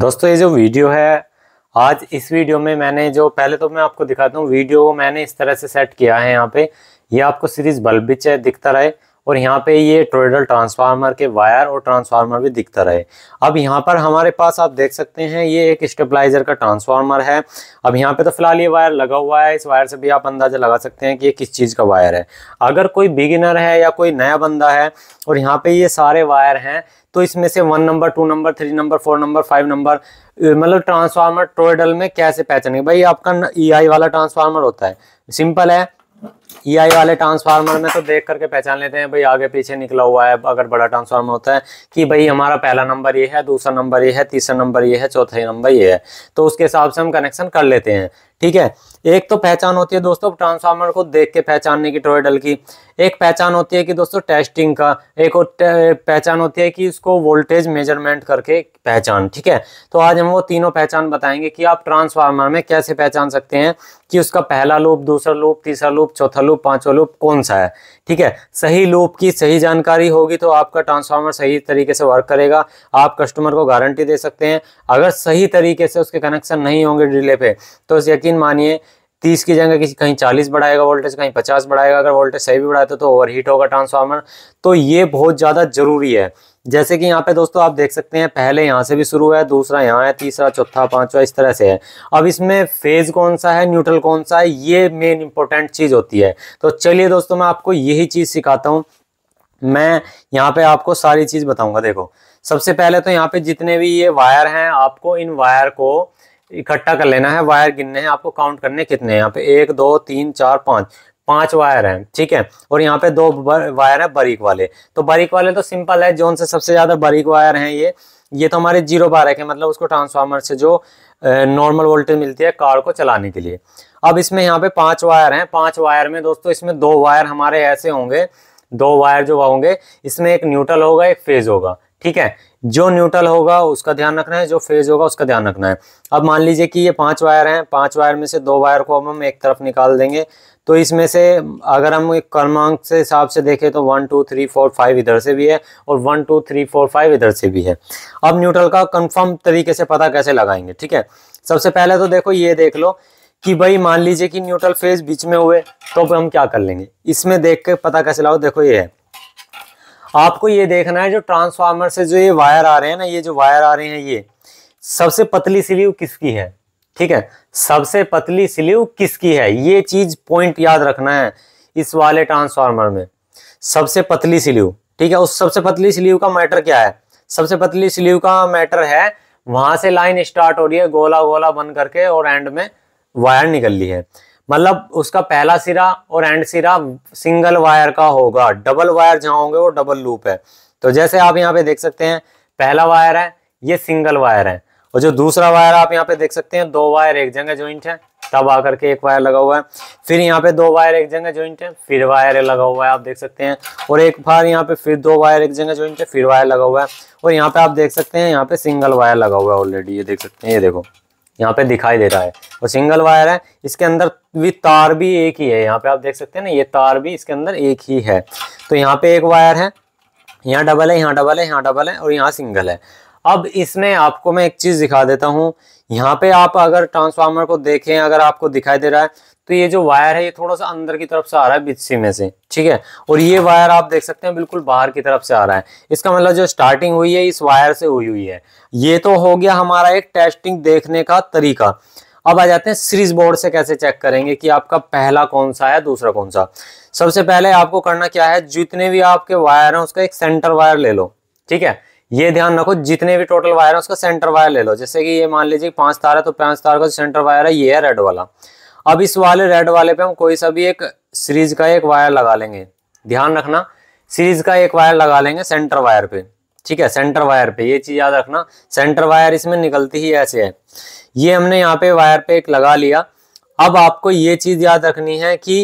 दोस्तों ये जो वीडियो है आज इस वीडियो में मैंने जो पहले तो मैं आपको दिखाता हूँ वीडियो मैंने इस तरह से सेट किया है यहाँ पे ये आपको सीरीज बल्ब भी दिखता रहे और यहाँ पे ये ट्रोडल ट्रांसफार्मर के वायर और ट्रांसफार्मर भी दिखता रहे अब यहाँ पर हमारे पास आप देख सकते हैं ये एक स्टेबलाइजर का ट्रांसफार्मर है अब यहाँ पे तो फिलहाल ये वायर लगा हुआ है इस वायर से भी आप अंदाज़ा लगा सकते हैं कि ये किस चीज़ का वायर है अगर कोई बिगिनर है या कोई नया बंदा है और यहाँ पे ये सारे वायर हैं तो इसमें से one number two number three number four number five number मतलब ट्रांसफार्मर ट्रोडल में कैसे पहचानेंगे भाई आपका ई e वाला ट्रांसफार्मर होता है सिंपल है ई e आई वाले ट्रांसफार्मर में तो देख करके पहचान लेते हैं भाई आगे पीछे निकला हुआ है अगर बड़ा ट्रांसफार्मर होता है कि भाई हमारा पहला नंबर ये है दूसरा नंबर ये है तीसरा नंबर ये है चौथा नंबर ये है तो उसके हिसाब से हम कनेक्शन कर लेते हैं ठीक है एक तो पहचान होती है दोस्तों ट्रांसफार्मर को देख के पहचानने की टोरेडल की एक पहचान होती है कि दोस्तों टेस्टिंग का एक और पहचान होती है कि इसको वोल्टेज मेजरमेंट करके पहचान ठीक है तो आज हम वो तीनों पहचान बताएंगे कि आप ट्रांसफार्मर में कैसे पहचान सकते हैं कि उसका पहला लूप दूसरा लूप तीसरा लूप चौथा लूप पांचवा लूप कौन सा है ठीक है सही लूप की सही जानकारी होगी तो आपका ट्रांसफार्मर सही तरीके से वर्क करेगा आप कस्टमर को गारंटी दे सकते हैं अगर सही तरीके से उसके कनेक्शन नहीं होंगे डिले पे तो यकीन लेकिन मानिए तीस की जगह किसी कहीं चालीस बढ़ाएगा वोल्टेज कहीं पचास बढ़ाएगा अगर वोल्टेज सही भी बढ़ाए तो ओवर हीट होगा ट्रांसफार्मर तो ये बहुत ज़्यादा ज़रूरी है जैसे कि यहाँ पे दोस्तों आप देख सकते हैं पहले यहाँ से भी शुरू है दूसरा यहाँ है तीसरा चौथा पांचवा इस तरह से है अब इसमें फेज कौन सा है न्यूट्रल कौन सा है ये मेन इंपॉर्टेंट चीज़ होती है तो चलिए दोस्तों मैं आपको यही चीज़ सिखाता हूँ मैं यहाँ पे आपको सारी चीज़ बताऊँगा देखो सबसे पहले तो यहाँ पे जितने भी ये वायर हैं आपको इन वायर को इकट्ठा कर लेना है वायर गिनने हैं आपको काउंट करने कितने हैं यहाँ पे एक दो तीन चार पाँच पांच वायर हैं ठीक है और यहाँ पे दो वायर है बारीक वाले तो बारीक वाले तो सिंपल है जोन से सबसे ज़्यादा बारीक वायर हैं ये ये तो हमारे जीरो बारह के मतलब उसको ट्रांसफार्मर से जो नॉर्मल वोल्टेज मिलती है कार को चलाने के लिए अब इसमें यहाँ पे पांच वायर हैं पांच वायर में दोस्तों इसमें दो वायर हमारे ऐसे होंगे दो वायर जो होंगे इसमें एक न्यूट्रल होगा एक फेज होगा ठीक है जो न्यूट्रल होगा उसका ध्यान रखना है जो फेज होगा उसका ध्यान रखना है अब मान लीजिए कि ये पांच वायर हैं पांच वायर में से दो वायर को हम एक तरफ निकाल देंगे तो इसमें से अगर हम एक क्रमांक से हिसाब से देखें तो one two three four five इधर से भी है और one two three four five इधर से भी है अब न्यूट्रल का कन्फर्म तरीके से पता कैसे लगाएंगे ठीक है सबसे पहले तो देखो ये देख लो कि भाई मान लीजिए कि न्यूट्रल फेज बीच में हुए तो हम क्या कर लेंगे इसमें देख के पता कैसे लगाओ देखो ये है आपको ये देखना है जो ट्रांसफार्मर से जो ये वायर आ रहे हैं ना ये जो वायर आ रहे हैं ये सबसे पतली सिलीव किसकी है ठीक है सबसे पतली सिलीव किसकी है ये चीज पॉइंट याद रखना है इस वाले ट्रांसफार्मर में सबसे पतली सिलीव ठीक है उस सबसे पतली स्लीव का मैटर क्या है सबसे पतली सिलीव का मैटर है वहां से लाइन स्टार्ट हो रही है गोला गोला बन करके और एंड में वायर निकल रही है मतलब उसका पहला सिरा और एंड सिरा सिंगल वायर का होगा डबल वायर जहाँ होंगे वो डबल लूप है तो जैसे आप यहाँ पे देख सकते हैं पहला वायर है ये सिंगल वायर है और जो दूसरा वायर आप यहाँ पे देख सकते हैं दो वायर एक जगह ज्वाइंट है तब आकर के एक वायर लगा हुआ है फिर यहाँ पे दो वायर एक जगह ज्वाइंट है फिर वायर लगा हुआ है आप देख सकते हैं और एक बार यहाँ पे फिर दो वायर एक जगह ज्वाइंट है फिर वायर लगा हुआ है और यहाँ पे आप देख सकते हैं यहाँ पे सिंगल वायर लगा हुआ है ऑलरेडी ये देख सकते हैं ये देखो यहाँ पे दिखाई दे रहा है और सिंगल वायर है इसके अंदर भी तार भी एक ही है यहाँ पे आप देख सकते हैं ना ये तार भी इसके अंदर एक ही है तो यहाँ पे एक वायर है यहाँ डबल है यहाँ डबल है यहाँ डबल है और यहाँ सिंगल है अब इसमें आपको मैं एक चीज़ दिखा देता हूँ यहाँ पे आप अगर ट्रांसफार्मर को देखें अगर आपको दिखाई दे रहा है तो ये जो वायर है ये थोड़ा सा अंदर की तरफ से आ रहा है बिच्छी में से ठीक है और ये वायर आप देख सकते हैं बिल्कुल बाहर की तरफ से आ रहा है इसका मतलब जो स्टार्टिंग हुई है इस वायर से हुई हुई है ये तो हो गया हमारा एक टेस्टिंग देखने का तरीका अब आ जाते हैं सीरीज बोर्ड से कैसे चेक करेंगे कि आपका पहला कौन सा है दूसरा कौन सा सबसे पहले आपको करना क्या है जितने भी आपके वायर हैं उसका एक सेंटर वायर ले लो ठीक है ये ध्यान रखो जितने भी टोटल वायर हैं उसका सेंटर वायर ले लो जैसे कि ये मान लीजिए पांच तार है तो पांच तार का सेंटर वायर है ये है रेड वाला अब इस वाले रेड वाले पे हम कोई सा भी एक सीरीज का एक वायर लगा लेंगे ध्यान रखना सीरीज का एक वायर लगा लेंगे सेंटर वायर पे ठीक है सेंटर वायर पे ये चीज याद रखना सेंटर वायर इसमें निकलती ही ऐसे है ये हमने यहाँ पे वायर पे एक लगा लिया अब आपको ये चीज याद रखनी है कि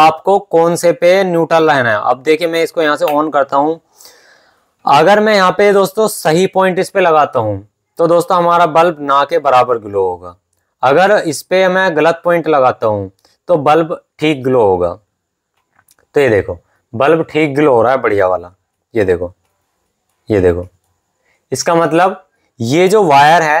आपको कौन से पे न्यूट्रल रहना है अब देखिए मैं इसको यहाँ से ऑन करता हूँ अगर मैं यहाँ पे दोस्तों सही पॉइंट इस पे लगाता हूँ तो दोस्तों हमारा बल्ब ना के बराबर ग्लो होगा अगर इस पे मैं गलत पॉइंट लगाता हूँ तो बल्ब ठीक ग्लो होगा तो ये देखो बल्ब ठीक ग्लो हो रहा है बढ़िया वाला ये देखो ये देखो इसका मतलब ये जो वायर है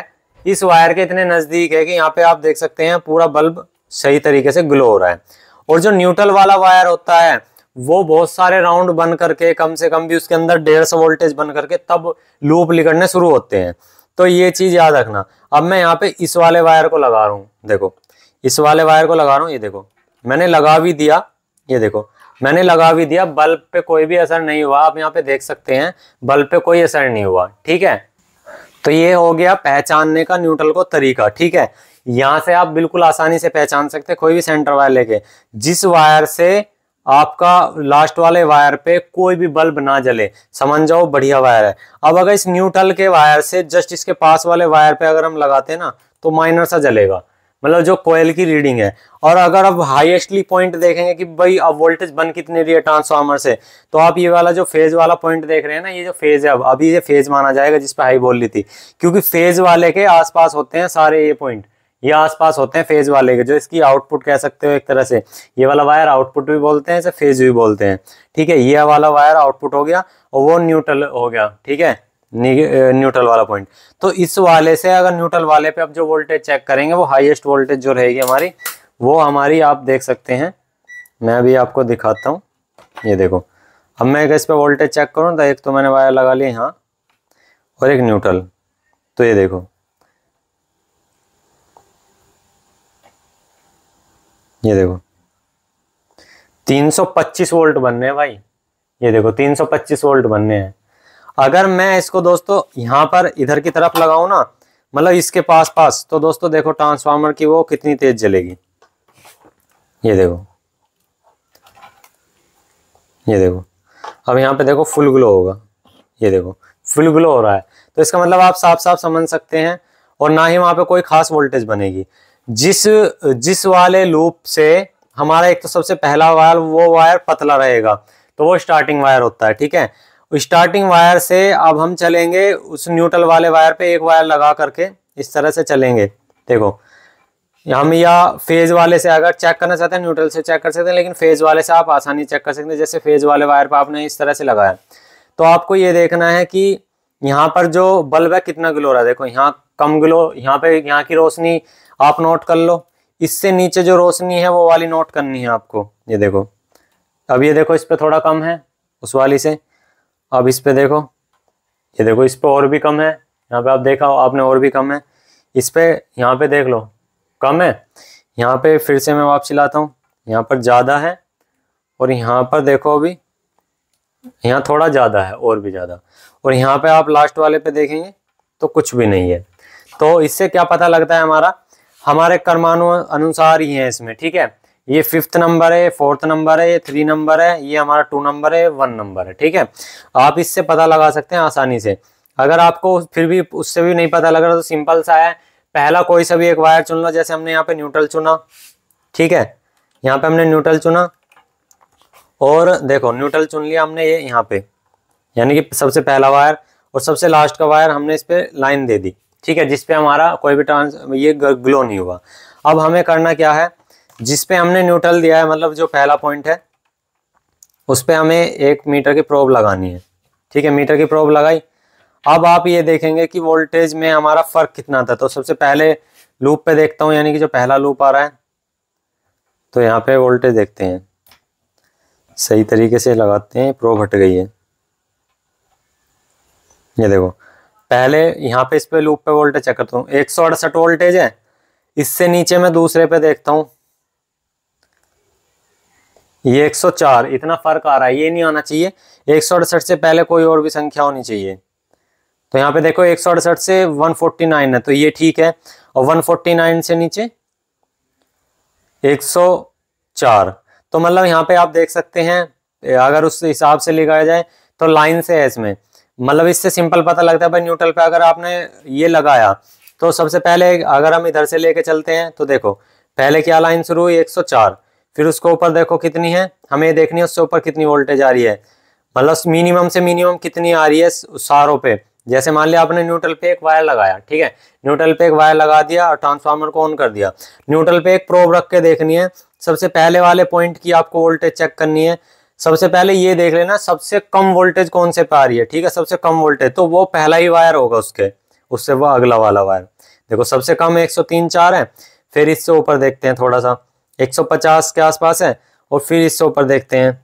इस वायर के इतने नज़दीक है कि यहाँ पे आप देख सकते हैं पूरा बल्ब सही तरीके से ग्लो हो रहा है और जो न्यूट्रल वाला वायर होता है वो बहुत सारे राउंड बन करके कम से कम भी उसके अंदर डेढ़ सौ वोल्टेज बन करके तब लूप लिखने शुरू होते हैं तो ये चीज़ याद रखना अब मैं यहाँ पे इस वाले वायर को लगा रहा हूँ देखो इस वाले वायर को लगा रहा हूँ ये देखो मैंने लगा भी दिया ये देखो मैंने लगा भी दिया बल्ब पे कोई भी असर नहीं हुआ आप यहाँ पे देख सकते हैं बल्ब पे कोई असर नहीं हुआ ठीक है तो ये हो गया पहचानने का न्यूट्रल को तरीका ठीक है यहाँ से आप बिल्कुल आसानी से पहचान सकते कोई भी सेंटर वायर लेके जिस वायर से आपका लास्ट वाले वायर पे कोई भी बल्ब ना जले समझ जाओ बढ़िया वायर है अब अगर इस न्यूट्रल के वायर से जस्ट इसके पास वाले वायर पे अगर हम लगाते हैं ना तो माइनर सा जलेगा मतलब जो कोयल की रीडिंग है और अगर आप हाईएस्टली पॉइंट देखेंगे कि भाई अब वोल्टेज बन कितनी रही है ट्रांसफार्मर से तो आप ये वाला जो फेज वाला पॉइंट देख रहे हैं ना ये जो फेज है अब अभी ये फेज माना जाएगा जिसपे हाई बोल रही थी क्योंकि फेज वाले के आसपास होते हैं सारे ये पॉइंट ये आसपास होते हैं फेज वाले के जो इसकी आउटपुट कह सकते हो एक तरह से ये वाला वायर आउटपुट भी बोलते हैं इसे फेज भी बोलते हैं ठीक है ये वाला वायर आउटपुट हो गया और वो न्यूट्रल हो गया ठीक है न्यूट्रल वाला पॉइंट तो इस वाले से अगर न्यूट्रल वाले पे आप जो वोल्टेज चेक करेंगे वो हाईएस्ट वोल्टेज जो रहेगी हमारी वो हमारी आप देख सकते हैं मैं अभी आपको दिखाता हूँ ये देखो अब मैं इस पर वोल्टेज चेक करूँ तो एक तो मैंने वायर लगा ली यहाँ और एक न्यूट्रल तो ये देखो ये देखो 325 वोल्ट बनने हैं भाई ये देखो 325 वोल्ट बनने हैं अगर मैं इसको दोस्तों यहां पर इधर की तरफ लगाऊ ना मतलब इसके पास पास तो दोस्तों देखो ट्रांसफार्मर की वो कितनी तेज जलेगी ये देखो ये देखो अब यहाँ पे देखो फुल ग्लो होगा ये देखो फुल ग्लो हो रहा है तो इसका मतलब आप साफ साफ समझ सकते हैं और ना ही वहां पे कोई खास वोल्टेज बनेगी जिस जिस वाले लूप से हमारा एक तो सबसे पहला वायर वो वायर पतला रहेगा तो वो स्टार्टिंग वायर होता है ठीक है स्टार्टिंग वायर से अब हम चलेंगे उस न्यूट्रल वाले वायर पे एक वायर लगा करके इस तरह से चलेंगे देखो हम या फेज वाले से अगर चेक करना चाहते हैं न्यूट्रल से चेक कर सकते हैं लेकिन फेज वाले से आप आसानी चेक कर सकते हैं जैसे फेज वाले वायर पर आपने इस तरह से लगाया तो आपको ये देखना है कि यहाँ पर जो बल्ब है कितना ग्लो रहा है देखो यहाँ कम ग्लो यहाँ पे यहाँ की रोशनी आप नोट कर लो इससे नीचे जो रोशनी है वो वाली नोट करनी है आपको ये देखो अब ये देखो इस पर थोड़ा कम है उस वाली से अब इस पर देखो ये देखो इस पर और भी कम है यहाँ पे आप देखा हो आपने और भी कम है इस पर यहाँ पे देख लो कम है यहाँ पे फिर से मैं वापसी लाता हूँ यहाँ पर ज़्यादा है और यहाँ पर देखो अभी यहाँ थोड़ा ज़्यादा है और भी ज़्यादा और यहाँ पे आप लास्ट वाले पे देखेंगे तो कुछ भी नहीं है तो इससे क्या पता लगता है हमारा हमारे कर्मानु अनुसार ही है इसमें ठीक है ये फिफ्थ नंबर है फोर्थ नंबर है ये थ्री नंबर है ये हमारा टू नंबर है वन नंबर है ठीक है आप इससे पता लगा सकते हैं आसानी से अगर आपको फिर भी उससे भी नहीं पता लग रहा तो सिंपल सा है पहला कोई सा भी एक वायर चुन लो जैसे हमने यहाँ पे न्यूट्रल चुना ठीक है यहाँ पे हमने न्यूट्रल चुना और देखो न्यूट्रल चुन लिया हमने ये यहाँ पे यानी कि सबसे पहला वायर और सबसे लास्ट का वायर हमने इस पर लाइन दे दी ठीक है जिसपे हमारा कोई भी ट्रांस ये ग्लो नहीं हुआ अब हमें करना क्या है जिसपे हमने न्यूट्रल दिया है मतलब जो पहला पॉइंट है उस पर हमें एक मीटर की प्रोब लगानी है ठीक है मीटर की प्रोब लगाई अब आप ये देखेंगे कि वोल्टेज में हमारा फ़र्क कितना था तो सबसे पहले लूप पे देखता हूँ यानी कि जो पहला लूप आ रहा है तो यहाँ पे वोल्टेज देखते हैं सही तरीके से लगाते हैं प्रोब हट गई है ये देखो पहले यहाँ पे इस पे लूप पे वोल्टेज चेक करता हूँ एक सौ अड़सठ वोल्टेज है इससे नीचे मैं दूसरे पे देखता हूँ ये 104 इतना फर्क आ रहा है ये नहीं आना चाहिए एक से पहले कोई और भी संख्या होनी चाहिए तो यहाँ पे देखो एक से 149 है तो ये ठीक है और 149 से नीचे 104 तो मतलब यहाँ पे आप देख सकते हैं अगर उस हिसाब से लिखाया जाए तो लाइन से है इसमें मतलब इससे सिंपल पता लगता है भाई न्यूट्रल पे अगर आपने ये लगाया तो सबसे पहले अगर हम इधर से लेके चलते हैं तो देखो पहले क्या लाइन शुरू हुई 104 फिर उसको ऊपर देखो कितनी है हमें देखनी है उससे ऊपर कितनी वोल्टेज आ रही है मतलब मिनिमम से मिनिमम कितनी आ रही है सारों पे जैसे मान लिया आपने न्यूट्रल पे एक वायर लगाया ठीक है न्यूट्रल पे एक वायर लगा दिया और ट्रांसफार्मर को ऑन कर दिया न्यूट्रल पे एक प्रोब रख के देखनी है सबसे पहले वाले पॉइंट की आपको वोल्टेज चेक करनी है सबसे पहले ये देख लेना सबसे कम वोल्टेज कौन से पे आ रही है ठीक है सबसे कम वोल्टेज तो वो पहला ही वायर होगा उसके उससे वो अगला वाला वायर देखो सबसे कम एक सौ तीन चार है फिर इससे ऊपर देखते हैं थोड़ा सा एक सौ पचास के आसपास है और फिर इससे ऊपर देखते हैं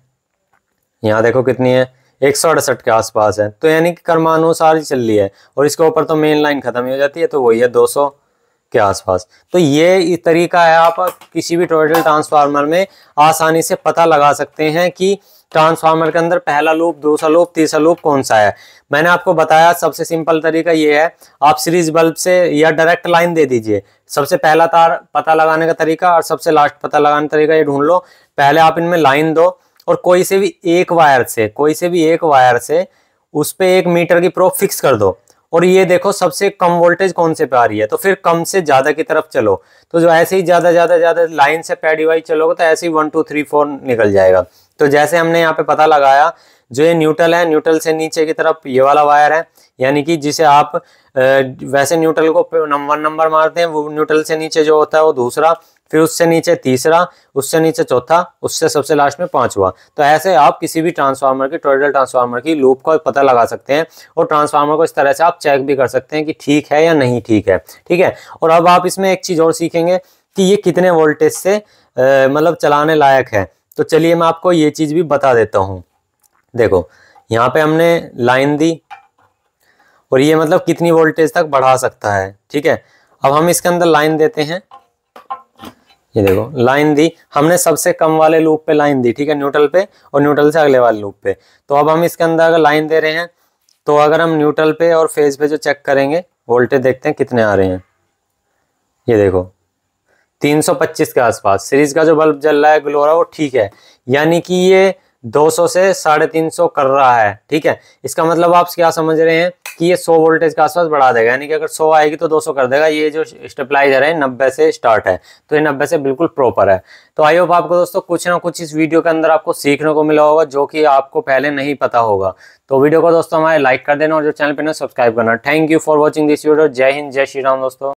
यहाँ देखो कितनी है एक सौ अड़सठ के आसपास है तो यानी कि कर्मानुसार ही चल रही है और इसके ऊपर तो मेन लाइन खत्म ही हो जाती है तो वही है दो सौ के आसपास तो ये तरीका है आप किसी भी टोटल ट्रांसफार्मर में आसानी से पता लगा सकते हैं कि ट्रांसफार्मर के अंदर पहला लूप दूसरा लूप तीसरा लूप कौन सा है मैंने आपको बताया सबसे सिंपल तरीका ये है आप सीरीज बल्ब से या डायरेक्ट लाइन दे दीजिए सबसे पहला तार पता लगाने का तरीका और सबसे लास्ट पता लगाने का तरीका ये ढूंढ लो पहले आप इनमें लाइन दो और कोई से भी एक वायर से कोई से भी एक वायर से उस पर एक मीटर की प्रोप फिक्स कर दो और ये देखो सबसे कम वोल्टेज कौन से पे आ रही है तो फिर कम से ज़्यादा की तरफ चलो तो जो ऐसे ही ज़्यादा ज़्यादा ज़्यादा लाइन से पैडी वाई चलोगे तो ऐसे ही वन टू थ्री फोर निकल जाएगा तो जैसे हमने यहाँ पे पता लगाया जो ये न्यूट्रल है न्यूट्रल से नीचे की तरफ ये वाला वायर है यानी कि जिसे आप वैसे न्यूट्रल को नंबर नंबर मारते हैं वो न्यूट्रल से नीचे जो होता है वो दूसरा फिर उससे नीचे तीसरा उससे नीचे चौथा उससे सबसे लास्ट में पांचवा तो ऐसे आप किसी भी ट्रांसफार्मर की टोटल ट्रांसफार्मर की लूप का पता लगा सकते हैं और ट्रांसफार्मर को इस तरह से आप चेक भी कर सकते हैं कि ठीक है या नहीं ठीक है ठीक है और अब आप इसमें एक चीज़ और सीखेंगे कि ये कितने वोल्टेज से मतलब चलाने लायक है तो चलिए मैं आपको ये चीज़ भी बता देता हूँ देखो यहाँ पे हमने लाइन दी और ये मतलब कितनी वोल्टेज तक बढ़ा सकता है ठीक है अब हम इसके अंदर लाइन देते हैं ये देखो लाइन दी हमने सबसे कम वाले लूप पे लाइन दी ठीक है न्यूट्रल पे और न्यूट्रल से अगले वाले लूप पे तो अब हम इसके अंदर अगर लाइन दे रहे हैं तो अगर हम न्यूट्रल पे और फेज पे जो चेक करेंगे वोल्टेज देखते हैं कितने आ रहे हैं ये देखो 325 के आसपास सीरीज का जो बल्ब जल रहा है ग्लोरा वो ठीक है यानी कि ये 200 से साढ़े तीन सौ कर रहा है ठीक है इसका मतलब आप क्या समझ रहे हैं कि ये 100 वोल्टेज के आसपास बढ़ा देगा यानी कि अगर 100 आएगी तो 200 कर देगा ये जो स्टेपलाइजर है नब्बे से स्टार्ट है तो ये नब्बे से बिल्कुल प्रॉपर है तो आई होप आपको दोस्तों कुछ ना कुछ इस वीडियो के अंदर आपको सीखने को मिला होगा जो कि आपको पहले नहीं पता होगा तो वीडियो को दोस्तों हमारे लाइक कर देना और जो चैनल पर ना सब्सक्राइब करना thank you for watching this video जय हिंद जय श्री राम दोस्तों